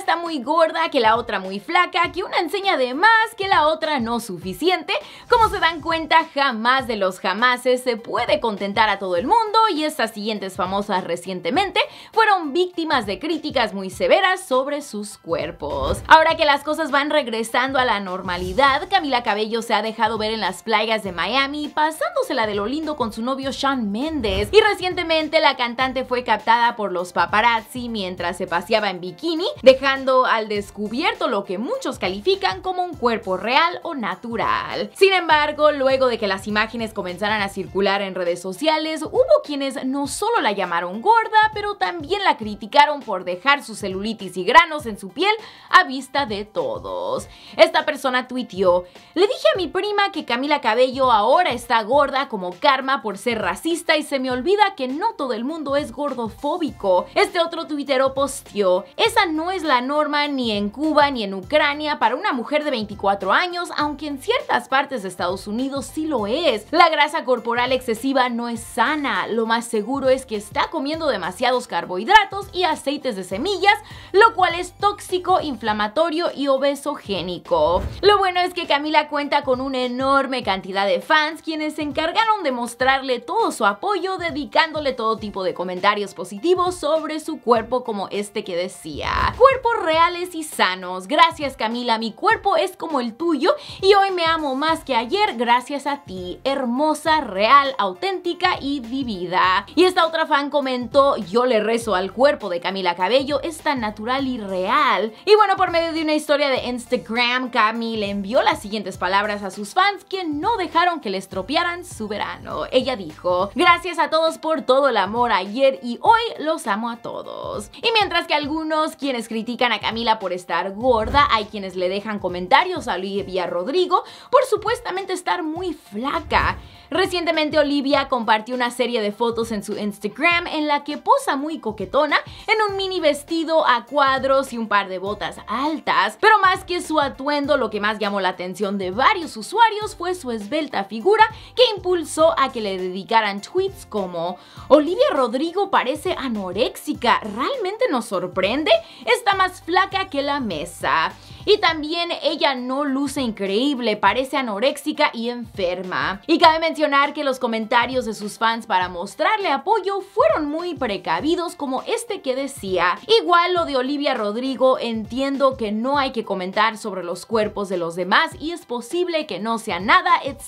está muy gorda, que la otra muy flaca, que una enseña de más, que la otra no suficiente. Como se dan cuenta, jamás de los jamases se puede contentar a todo el mundo y estas siguientes famosas recientemente fueron víctimas de críticas muy severas sobre sus cuerpos. Ahora que las cosas van regresando a la normalidad, Camila Cabello se ha dejado ver en las playas de Miami, pasándosela de lo lindo con su novio Sean Mendes. Y recientemente la cantante fue captada por los paparazzi mientras se paseaba en bikini, dejando al descubierto lo que muchos califican como un cuerpo real o natural. Sin embargo, luego de que las imágenes comenzaran a circular en redes sociales, hubo quienes no solo la llamaron gorda, pero también la criticaron por dejar su celulitis y granos en su piel a vista de todos. Esta persona tuiteó, le dije a mi prima que Camila Cabello ahora está gorda como karma por ser racista y se me olvida que no todo el mundo es gordofóbico. Este otro tuitero posteó, esa no es la la norma ni en Cuba ni en Ucrania para una mujer de 24 años, aunque en ciertas partes de Estados Unidos sí lo es. La grasa corporal excesiva no es sana, lo más seguro es que está comiendo demasiados carbohidratos y aceites de semillas, lo cual es tóxico, inflamatorio y obesogénico. Lo bueno es que Camila cuenta con una enorme cantidad de fans quienes se encargaron de mostrarle todo su apoyo dedicándole todo tipo de comentarios positivos sobre su cuerpo como este que decía cuerpos reales y sanos. Gracias Camila, mi cuerpo es como el tuyo y hoy me amo más que ayer gracias a ti. Hermosa, real, auténtica y vivida. Y esta otra fan comentó, yo le rezo al cuerpo de Camila Cabello, es tan natural y real. Y bueno, por medio de una historia de Instagram, Camila envió las siguientes palabras a sus fans que no dejaron que le estropearan su verano. Ella dijo, gracias a todos por todo el amor ayer y hoy los amo a todos. Y mientras que algunos quienes critican critican a Camila por estar gorda, hay quienes le dejan comentarios a Olivia Rodrigo por supuestamente estar muy flaca. Recientemente Olivia compartió una serie de fotos en su Instagram en la que posa muy coquetona en un mini vestido a cuadros y un par de botas altas, pero más que su atuendo lo que más llamó la atención de varios usuarios fue su esbelta figura que impulsó a que le dedicaran tweets como Olivia Rodrigo parece anoréxica, ¿realmente nos sorprende? más flaca que la mesa. Y también ella no luce increíble, parece anoréxica y enferma. Y cabe mencionar que los comentarios de sus fans para mostrarle apoyo fueron muy precavidos como este que decía. Igual lo de Olivia Rodrigo entiendo que no hay que comentar sobre los cuerpos de los demás y es posible que no sea nada, etc.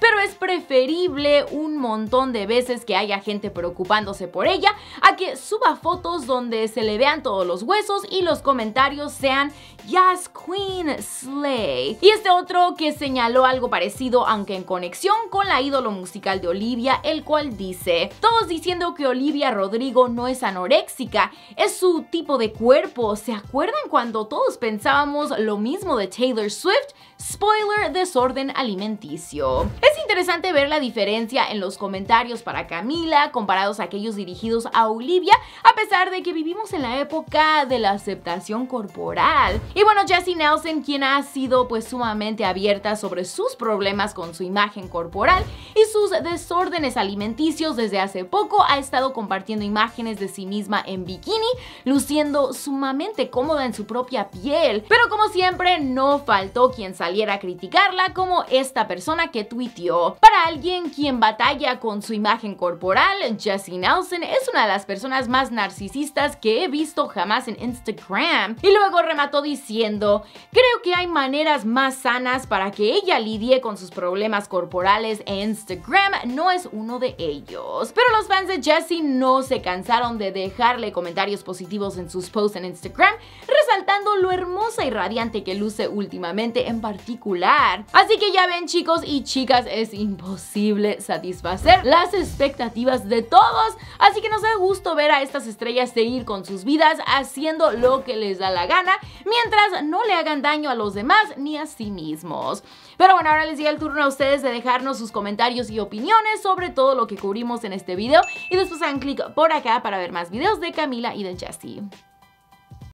pero es preferible un montón de veces que haya gente preocupándose por ella a que suba fotos donde se le vean todos los huesos y los comentarios sean ya Queen Slay. Y este otro que señaló algo parecido, aunque en conexión con la ídolo musical de Olivia, el cual dice, todos diciendo que Olivia Rodrigo no es anoréxica, es su tipo de cuerpo. ¿Se acuerdan cuando todos pensábamos lo mismo de Taylor Swift? Spoiler, desorden alimenticio. Es interesante ver la diferencia en los comentarios para Camila comparados a aquellos dirigidos a Olivia, a pesar de que vivimos en la época de la aceptación corporal. Y bueno, ya Jessie Nelson, quien ha sido pues sumamente abierta sobre sus problemas con su imagen corporal y sus desórdenes alimenticios desde hace poco, ha estado compartiendo imágenes de sí misma en bikini, luciendo sumamente cómoda en su propia piel. Pero como siempre, no faltó quien saliera a criticarla como esta persona que tuiteó. Para alguien quien batalla con su imagen corporal, Jessie Nelson es una de las personas más narcisistas que he visto jamás en Instagram. Y luego remató diciendo creo que hay maneras más sanas para que ella lidie con sus problemas corporales e Instagram no es uno de ellos. Pero los fans de Jessie no se cansaron de dejarle comentarios positivos en sus posts en Instagram, saltando lo hermosa y radiante que luce últimamente en particular. Así que ya ven chicos y chicas, es imposible satisfacer las expectativas de todos, así que nos da gusto ver a estas estrellas seguir con sus vidas haciendo lo que les da la gana, mientras no le hagan daño a los demás ni a sí mismos. Pero bueno, ahora les llega el turno a ustedes de dejarnos sus comentarios y opiniones sobre todo lo que cubrimos en este video y después hagan clic por acá para ver más videos de Camila y de Jessie.